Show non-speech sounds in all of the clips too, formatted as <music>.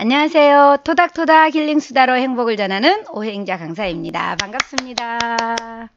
안녕하세요. 토닥토닥 힐링수다로 행복을 전하는 오행자 강사입니다. 반갑습니다.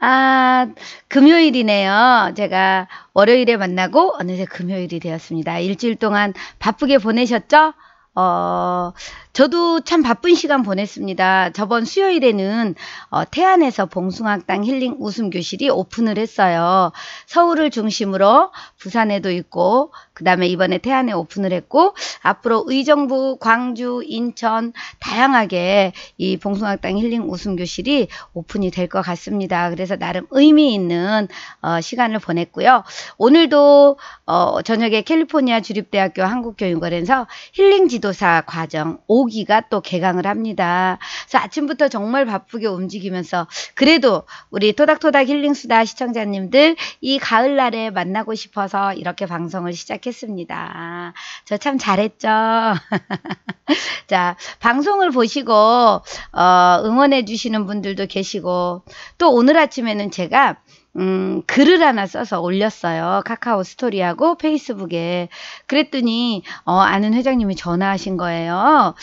아, 금요일이네요. 제가 월요일에 만나고 어느새 금요일이 되었습니다. 일주일 동안 바쁘게 보내셨죠? 어, 저도 참 바쁜 시간 보냈습니다. 저번 수요일에는 어, 태안에서 봉숭학당 힐링 웃음교실이 오픈을 했어요. 서울을 중심으로 부산에도 있고 그 다음에 이번에 태안에 오픈을 했고 앞으로 의정부, 광주, 인천 다양하게 이 봉숭학당 힐링 웃음교실이 오픈이 될 것 같습니다. 그래서 나름 의미 있는 어, 시간을 보냈고요. 오늘도 어, 저녁에 캘리포니아 주립대학교 한국교육원에서 힐링 지도사 과정 모기가 또 개강을 합니다. 그래서 아침부터 정말 바쁘게 움직이면서 그래도 우리 토닥토닥 힐링수다 시청자님들 이 가을날에 만나고 싶어서 이렇게 방송을 시작했습니다. 저 참 잘했죠? <laughs> 자, 방송을 보시고 어, 응원해 주시는 분들도 계시고 또 오늘 아침에는 제가 음, 글을 하나 써서 올렸어요. 카카오 스토리하고 페이스북에. 그랬더니, 어, 아는 회장님이 전화하신 거예요.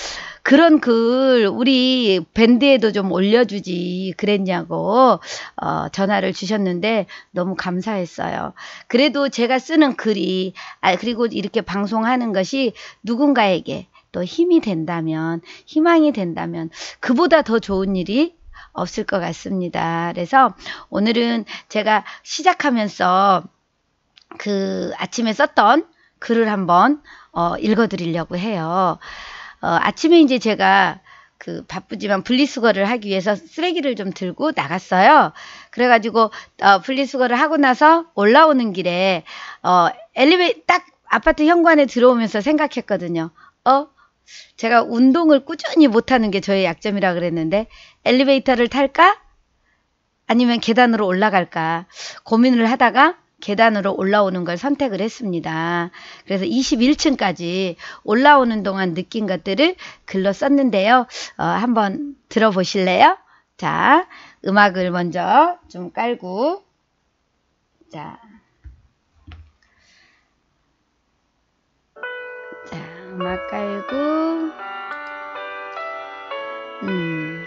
그런 글, 우리 밴드에도 좀 올려주지. 그랬냐고, 어, 전화를 주셨는데, 너무 감사했어요. 그래도 제가 쓰는 글이, 아, 그리고 이렇게 방송하는 것이 누군가에게 또 힘이 된다면, 희망이 된다면, 그보다 더 좋은 일이 없을 것 같습니다. 그래서 오늘은 제가 시작하면서 그 아침에 썼던 글을 한번 어, 읽어드리려고 해요. 어, 아침에 이제 제가 그 바쁘지만 분리수거를 하기 위해서 쓰레기를 좀 들고 나갔어요. 그래가지고 어, 분리수거를 하고 나서 올라오는 길에 어, 엘리베 이딱 아파트 현관에 들어오면서 생각했거든요. 어? 제가 운동을 꾸준히 못하는 게 저의 약점이라 그랬는데 엘리베이터를 탈까? 아니면 계단으로 올라갈까? 고민을 하다가 계단으로 올라오는 걸 선택을 했습니다. 그래서 21층까지 올라오는 동안 느낀 것들을 글로 썼는데요. 어, 한번 들어보실래요? 자, 음악을 먼저 좀 깔고 자, 자 음악 깔고 음.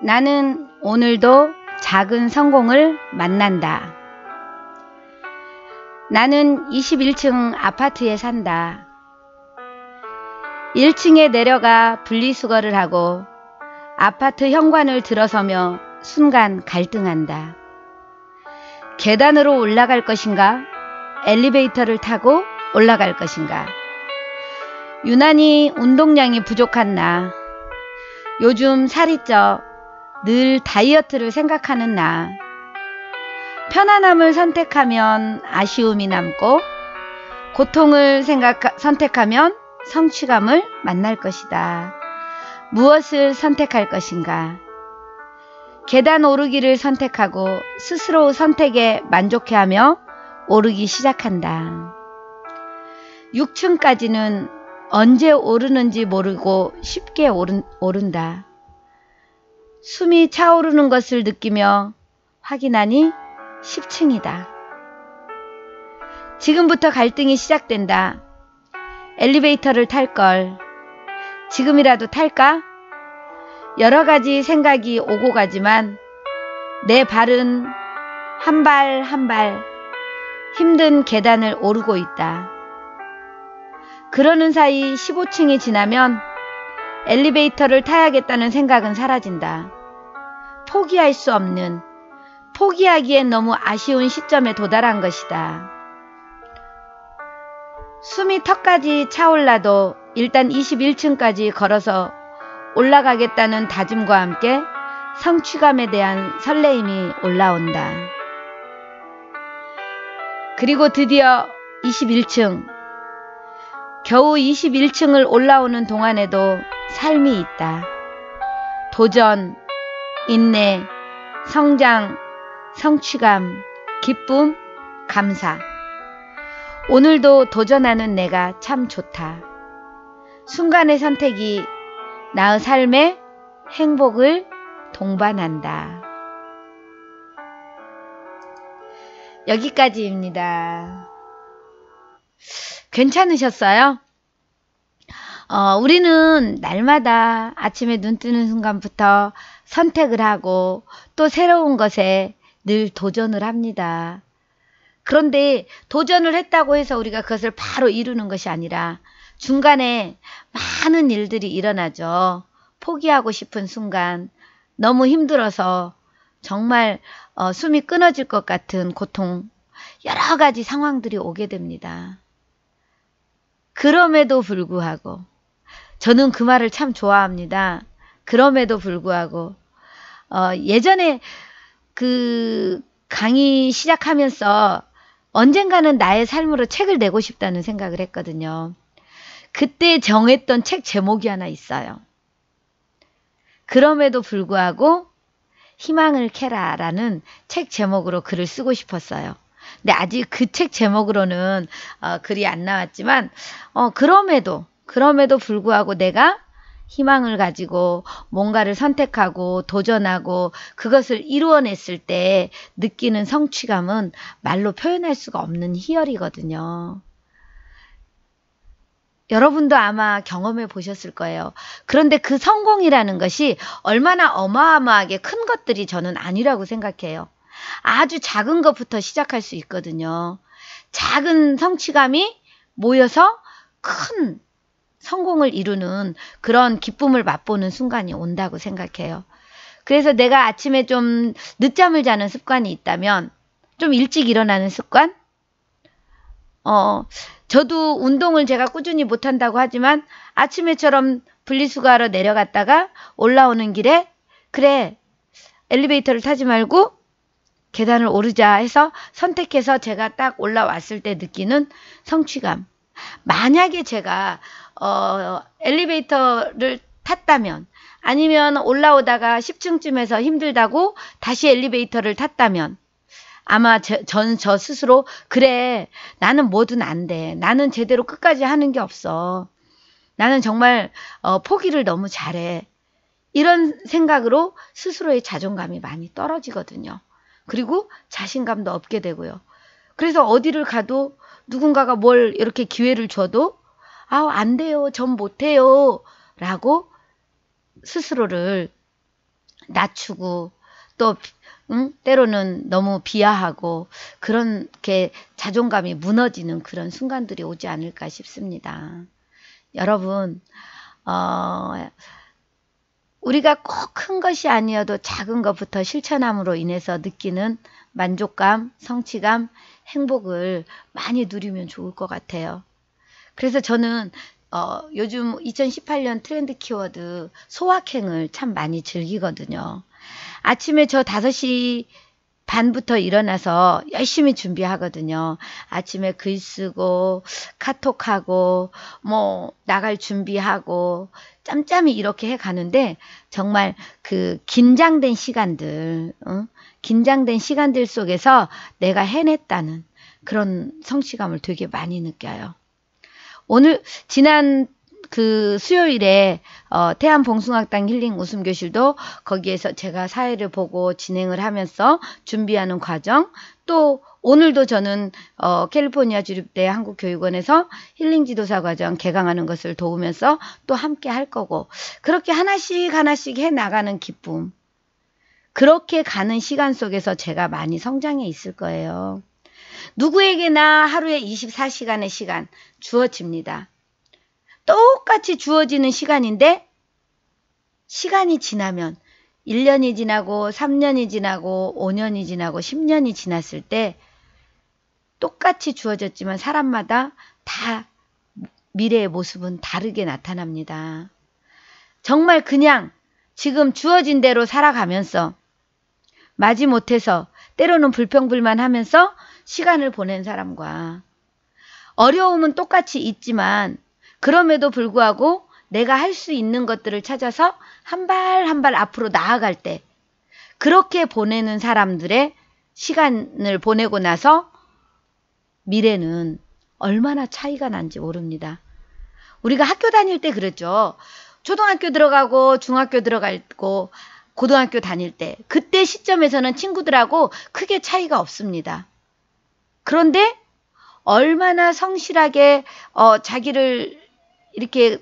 나는 오늘도 작은 성공을 만난다. 나는 21층 아파트에 산다. 1층에 내려가 분리수거를 하고 아파트 현관을 들어서며 순간 갈등한다. 계단으로 올라갈 것인가? 엘리베이터를 타고 올라갈 것인가? 유난히 운동량이 부족한 나. 요즘 살이 쪄늘 다이어트를 생각하는 나. 편안함을 선택하면 아쉬움이 남고, 고통을 생각, 선택하면 성취감을 만날 것이다. 무엇을 선택할 것인가? 계단 오르기를 선택하고 스스로 선택에 만족해하며 오르기 시작한다. 6층까지는 언제 오르는지 모르고 쉽게 오른, 오른다. 숨이 차오르는 것을 느끼며 확인하니 10층이다. 지금부터 갈등이 시작된다. 엘리베이터를 탈 걸. 지금이라도 탈까? 여러 가지 생각이 오고 가지만 내 발은 한 발 한 발 힘든 계단을 오르고 있다. 그러는 사이 15층이 지나면 엘리베이터를 타야겠다는 생각은 사라진다. 포기할 수 없는, 포기하기엔 너무 아쉬운 시점에 도달한 것이다. 숨이 턱까지 차올라도 일단 21층까지 걸어서 올라가겠다는 다짐과 함께 성취감에 대한 설레임이 올라온다. 그리고 드디어 21층 겨우 21층을 올라오는 동안에도 삶이 있다. 도전, 인내, 성장, 성취감, 기쁨, 감사. 오늘도 도전하는 내가 참 좋다. 순간의 선택이 나의 삶의 행복을 동반한다. 여기까지입니다. 괜찮으셨어요? 어, 우리는 날마다 아침에 눈 뜨는 순간부터 선택을 하고 또 새로운 것에 늘 도전을 합니다. 그런데 도전을 했다고 해서 우리가 그것을 바로 이루는 것이 아니라 중간에 많은 일들이 일어나죠. 포기하고 싶은 순간, 너무 힘들어서 정말 어, 숨이 끊어질 것 같은 고통, 여러 가지 상황들이 오게 됩니다. 그럼에도 불구하고 저는 그 말을 참 좋아합니다. 그럼에도 불구하고 어, 예전에 그 강의 시작하면서 언젠가는 나의 삶으로 책을 내고 싶다는 생각을 했거든요. 그때 정했던 책 제목이 하나 있어요. 그럼에도 불구하고 희망을 캐라라는 책 제목으로 글을 쓰고 싶었어요. 근데 아직 그 책 제목으로는 어, 글이 안 나왔지만 어, 그럼에도 그럼에도 불구하고 내가 희망을 가지고 뭔가를 선택하고 도전하고 그것을 이루어냈을 때 느끼는 성취감은 말로 표현할 수가 없는 희열이거든요. 여러분도 아마 경험해 보셨을 거예요. 그런데 그 성공이라는 것이 얼마나 어마어마하게 큰 것들이 저는 아니라고 생각해요. 아주 작은 것부터 시작할 수 있거든요. 작은 성취감이 모여서 큰 성공을 이루는 그런 기쁨을 맛보는 순간이 온다고 생각해요. 그래서 내가 아침에 좀 늦잠을 자는 습관이 있다면 좀 일찍 일어나는 습관? 어, 저도 운동을 제가 꾸준히 못한다고 하지만 아침에처럼 분리수거하러 내려갔다가 올라오는 길에 그래 엘리베이터를 타지 말고 계단을 오르자 해서 선택해서 제가 딱 올라왔을 때 느끼는 성취감. 만약에 제가 어, 엘리베이터를 탔다면 아니면 올라오다가 10층쯤에서 힘들다고 다시 엘리베이터를 탔다면 아마 전 저 스스로 그래 나는 뭐든 안 돼. 나는 제대로 끝까지 하는 게 없어. 나는 정말 어, 포기를 너무 잘해. 이런 생각으로 스스로의 자존감이 많이 떨어지거든요. 그리고 자신감도 없게 되고요. 그래서 어디를 가도 누군가가 뭘 이렇게 기회를 줘도 아우 안 돼요. 전 못해요. 라고 스스로를 낮추고 또 응? 음, 때로는 너무 비하하고 그런게 자존감이 무너지는 그런 순간들이 오지 않을까 싶습니다. 여러분 어, 우리가 꼭 큰 것이 아니어도 작은 것부터 실천함으로 인해서 느끼는 만족감, 성취감, 행복을 많이 누리면 좋을 것 같아요. 그래서 저는 어, 요즘 2018년 트렌드 키워드 소확행을 참 많이 즐기거든요. 아침에 저 5시 반부터 일어나서 열심히 준비하거든요. 아침에 글 쓰고 카톡하고 뭐 나갈 준비하고 짬짬이 이렇게 해 가는데 정말 그 긴장된 시간들 응? 어? 긴장된 시간들 속에서 내가 해냈다는 그런 성취감을 되게 많이 느껴요. 오늘 지난 그 수요일에 어, 태안 봉숭학당 힐링 웃음 교실도 거기에서 제가 사회를 보고 진행을 하면서 준비하는 과정 또 오늘도 저는 어, 캘리포니아 주립대 한국교육원에서 힐링 지도사 과정 개강하는 것을 도우면서 또 함께 할 거고 그렇게 하나씩 하나씩 해 나가는 기쁨 그렇게 가는 시간 속에서 제가 많이 성장해 있을 거예요. 누구에게나 하루에 24시간의 시간 주어집니다. 똑같이 주어지는 시간인데 시간이 지나면 1년이 지나고 3년이 지나고 5년이 지나고 10년이 지났을 때 똑같이 주어졌지만 사람마다 다 미래의 모습은 다르게 나타납니다. 정말 그냥 지금 주어진 대로 살아가면서 마지 못해서 때로는 불평불만 하면서 시간을 보낸 사람과 어려움은 똑같이 있지만 그럼에도 불구하고 내가 할 수 있는 것들을 찾아서 한 발 한 발 앞으로 나아갈 때 그렇게 보내는 사람들의 시간을 보내고 나서 미래는 얼마나 차이가 난지 모릅니다. 우리가 학교 다닐 때 그랬죠. 초등학교 들어가고 중학교 들어가고 고등학교 다닐 때 그때 시점에서는 친구들하고 크게 차이가 없습니다. 그런데 얼마나 성실하게 어, 자기를 이렇게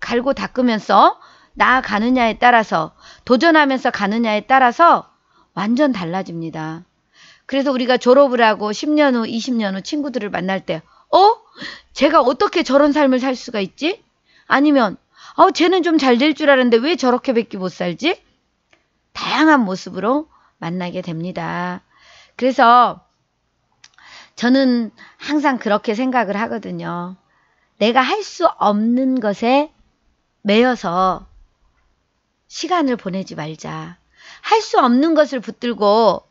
갈고 닦으면서 나아가느냐에 따라서 도전하면서 가느냐에 따라서 완전 달라집니다. 그래서 우리가 졸업을 하고 10년 후, 20년 후 친구들을 만날 때, 어? 제가 어떻게 저런 삶을 살 수가 있지? 아니면, 어, 쟤는 좀 잘 될 줄 알았는데 왜저렇게밖기못 살지? 다양한 모습으로 만나게 됩니다. 그래서 저는 항상 그렇게 생각을 하거든요. 내가 할 수 없는 것에 매여서 시간을 보내지 말자. 할 수 없는 것을 붙들고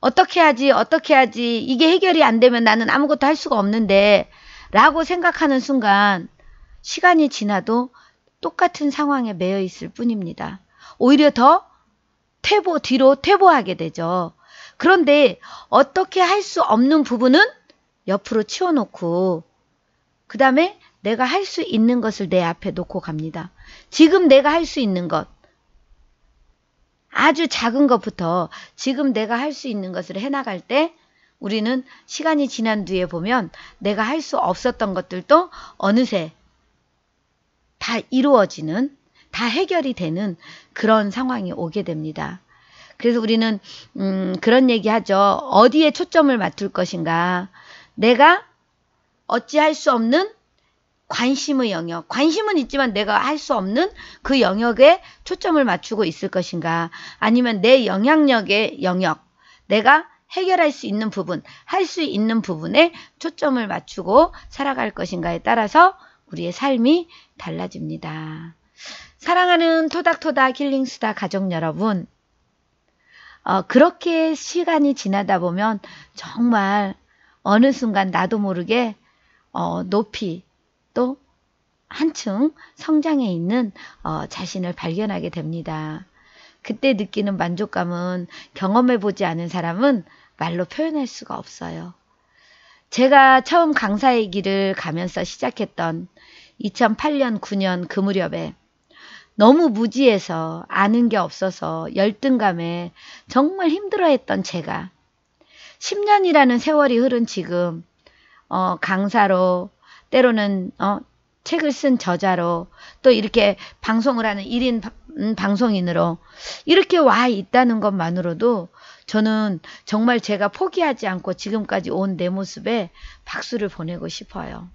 어떻게 하지, 어떻게 하지, 이게 해결이 안 되면 나는 아무것도 할 수가 없는데 라고 생각하는 순간 시간이 지나도 똑같은 상황에 매여 있을 뿐입니다. 오히려 더 퇴보, 뒤로 퇴보하게 되죠. 그런데 어떻게 할 수 없는 부분은 옆으로 치워놓고 그 다음에 내가 할 수 있는 것을 내 앞에 놓고 갑니다. 지금 내가 할 수 있는 것. 아주 작은 것부터 지금 내가 할 수 있는 것을 해나갈 때 우리는 시간이 지난 뒤에 보면 내가 할 수 없었던 것들도 어느새 다 이루어지는, 다 해결이 되는 그런 상황이 오게 됩니다. 그래서 우리는 음, 그런 얘기하죠. 어디에 초점을 맞출 것인가? 내가 어찌할 수 없는 관심의 영역, 관심은 있지만 내가 할 수 없는 그 영역에 초점을 맞추고 있을 것인가? 아니면 내 영향력의 영역, 내가 해결할 수 있는 부분, 할 수 있는 부분에 초점을 맞추고 살아갈 것인가에 따라서 우리의 삶이 달라집니다. 사랑하는 토닥토닥 힐링수다 가족 여러분, 어, 그렇게 시간이 지나다 보면 정말 어느 순간 나도 모르게 어, 높이 또 한층 성장해 있는 어, 자신을 발견하게 됩니다. 그때 느끼는 만족감은 경험해 보지 않은 사람은 말로 표현할 수가 없어요. 제가 처음 강사의 길을 가면서 시작했던 2008년 9년 그 무렵에 너무 무지해서 아는 게 없어서 열등감에 정말 힘들어했던 제가 10년이라는 세월이 흐른 지금 어, 강사로 때로는 어, 책을 쓴 저자로 또 이렇게 방송을 하는 1인 음, 방송인으로 이렇게 와 있다는 것만으로도 저는 정말 제가 포기하지 않고 지금까지 온 내 모습에 박수를 보내고 싶어요.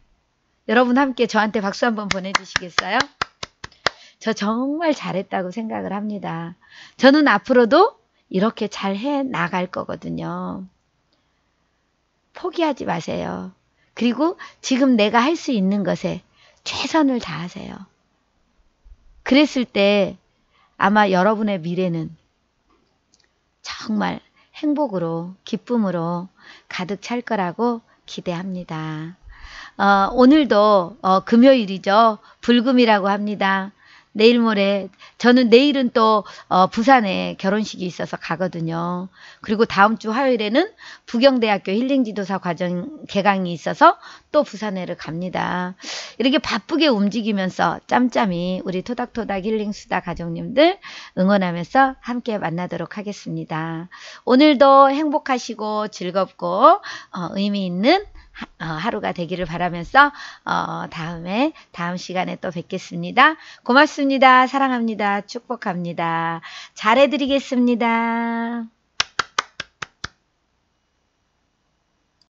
여러분 함께 저한테 박수 한번 보내주시겠어요? 저 정말 잘했다고 생각을 합니다. 저는 앞으로도 이렇게 잘 해 나갈 거거든요. 포기하지 마세요. 그리고 지금 내가 할 수 있는 것에 최선을 다하세요. 그랬을 때 아마 여러분의 미래는 정말 행복으로, 기쁨으로 가득 찰 거라고 기대합니다. 어, 오늘도 어, 금요일이죠. 불금이라고 합니다. 내일 모레 저는 내일은 또 어, 부산에 결혼식이 있어서 가거든요. 그리고 다음 주 화요일에는 부경대학교 힐링지도사 과정 개강이 있어서 또 부산에를 갑니다. 이렇게 바쁘게 움직이면서 짬짬이 우리 토닥토닥 힐링수다 가족님들 응원하면서 함께 만나도록 하겠습니다. 오늘도 행복하시고 즐겁고 어, 의미 있는 어, 하루가 되기를 바라면서 어, 다음에 다음 시간에 또 뵙겠습니다. 고맙습니다. 사랑합니다. 축복합니다. 잘해드리겠습니다.